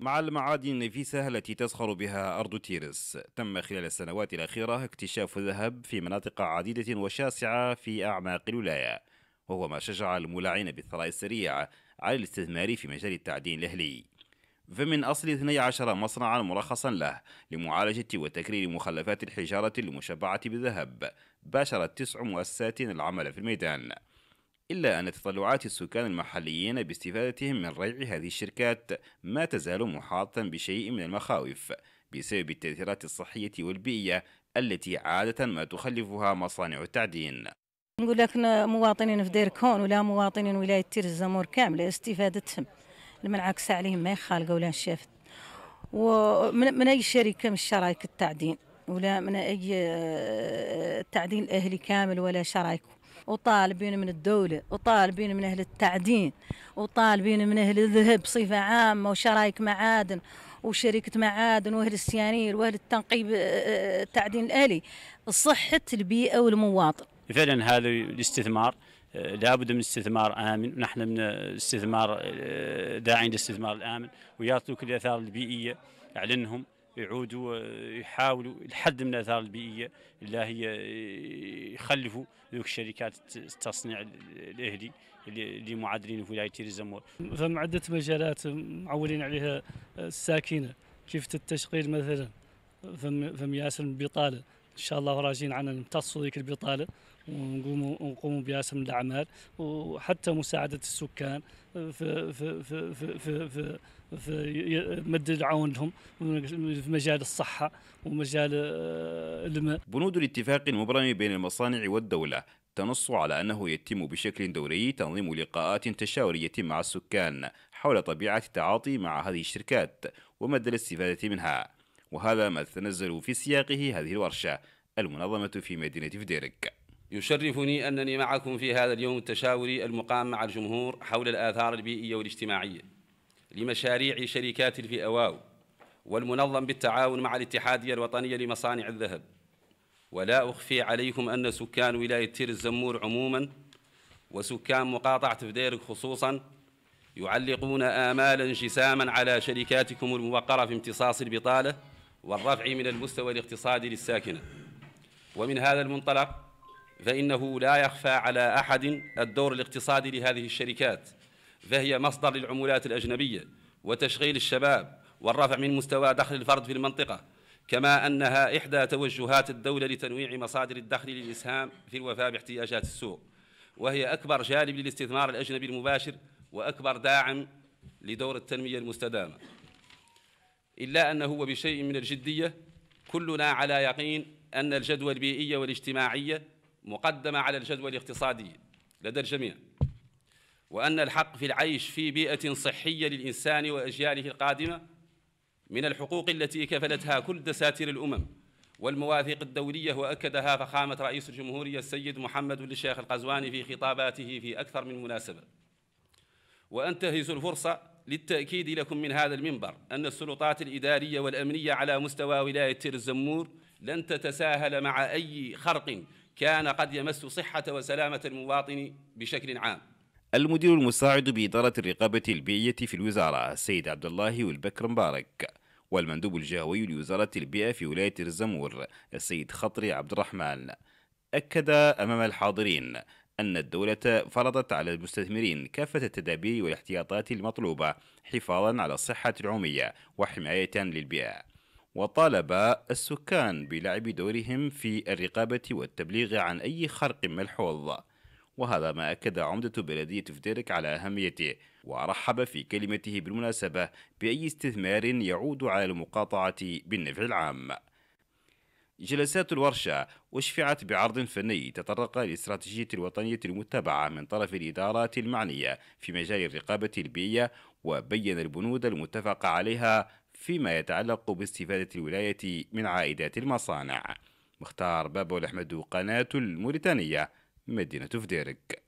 مع المعادن النفيسة التي تزخر بها أرض تيرس تم خلال السنوات الأخيرة اكتشاف الذهب في مناطق عديدة وشاسعة في أعماق الولاية وهو ما شجع المولعين بالثراء السريع على الاستثمار في مجال التعدين الأهلي فمن أصل 12 مصنعا مرخصا له لمعالجة وتكرير مخلفات الحجارة المشبعة بالذهب باشرت تسع مؤسسات العمل في الميدان إلا أن تطلعات السكان المحليين باستفادتهم من ريع هذه الشركات ما تزال محاطة بشيء من المخاوف بسبب التأثيرات الصحية والبيئية التي عادة ما تخلفها مصانع التعدين نقول لك مواطنين في دير كون ولا مواطنين ولاية تير الزمور كاملة استفادتهم المنعكس عليهم ما يخالقوا ولا شافت ومن أي شركة من شرايك التعدين ولا من اي التعدين آه، الاهلي كامل ولا شرايكو وطالبين من الدولة وطالبين من أهل التعدين وطالبين من أهل الذهب بصفة عامة وشرايك معادن وشركة معادن وأهل السيانير وأهل التنقيب التعدين آه، آه، الآلي صحة البيئة والمواطن فعلا هذا الاستثمار لابد من استثمار امن ونحن من استثمار داعين للاستثمار الامن ويعطوك الاثار البيئيه اعلنهم يعودوا يحاولوا الحد من الاثار البيئيه اللي هي يخلفوا ذوك الشركات التصنيع الاهلي اللي معادلين في ولايه الزمور. مور. عده مجالات معولين عليها الساكنه كيف التشغيل مثلا فم فم ياسر البطاله ان شاء الله راجين عنا نمتصوا ذيك البطاله ونقوموا ونقوموا بياسر من الاعمال وحتى مساعده السكان في في في في, في, في في مد العون لهم في مجال الصحه ومجال آه، الماء. بنود الاتفاق المبرم بين المصانع والدوله تنص على انه يتم بشكل دوري تنظيم لقاءات تشاوريه مع السكان حول طبيعه التعاطي مع هذه الشركات ومدى الاستفاده منها. وهذا ما تتنزل في سياقه هذه الورشه المنظمه في مدينه فديرك. يشرفني أنني معكم في هذا اليوم التشاوري المقام مع الجمهور حول الآثار البيئية والاجتماعية لمشاريع شركات الفئواو والمنظم بالتعاون مع الاتحادية الوطنية لمصانع الذهب ولا أخفي عليكم أن سكان ولاية تير الزمور عموما وسكان مقاطعة فديرك خصوصا يعلقون آمالا جساماً على شركاتكم الموقرة في امتصاص البطالة والرفع من المستوى الاقتصادي للساكنة ومن هذا المنطلق فإنه لا يخفى على أحد الدور الاقتصادي لهذه الشركات فهي مصدر للعمولات الأجنبية وتشغيل الشباب والرفع من مستوى دخل الفرد في المنطقة كما أنها إحدى توجهات الدولة لتنويع مصادر الدخل للإسهام في الوفاء باحتياجات السوق وهي أكبر جانب للاستثمار الأجنبي المباشر وأكبر داعم لدور التنمية المستدامة إلا أنه بشيء من الجدية كلنا على يقين أن الجدوى البيئية والاجتماعية مقدمة على الجدوى الاقتصادية لدى الجميع وأن الحق في العيش في بيئة صحية للإنسان وأجياله القادمة من الحقوق التي كفلتها كل دساتير الأمم والمواثيق الدولية وأكدها فخامة رئيس الجمهورية السيد محمد بن الشيخ القزواني في خطاباته في أكثر من مناسبة وأنتهز الفرصة للتأكيد لكم من هذا المنبر أن السلطات الإدارية والأمنية على مستوى ولاية تير الزمور لن تتساهل مع أي خرق كان قد يمس صحة وسلامة المواطن بشكل عام المدير المساعد بإدارة الرقابة البيئية في الوزارة السيد عبد الله والبكر مبارك والمندوب الجهوي لوزارة البيئة في ولاية الزمور السيد خطري عبد الرحمن أكد أمام الحاضرين أن الدولة فرضت على المستثمرين كافة التدابير والاحتياطات المطلوبة حفاظا على الصحة العمومية وحماية للبيئة وطالب السكان بلعب دورهم في الرقابة والتبليغ عن أي خرق ملحوظ وهذا ما أكد عمدة بلدية فديرك على أهميته ورحب في كلمته بالمناسبة بأي استثمار يعود على المقاطعة بالنفع العام جلسات الورشة أشفعت بعرض فني تطرق للاستراتيجية الوطنية المتبعة من طرف الإدارات المعنية في مجال الرقابة البيئية وبين البنود المتفق عليها فيما يتعلق باستفادة الولاية من عائدات المصانع مختار بابو الأحمد قناة الموريتانية مدينة فديرك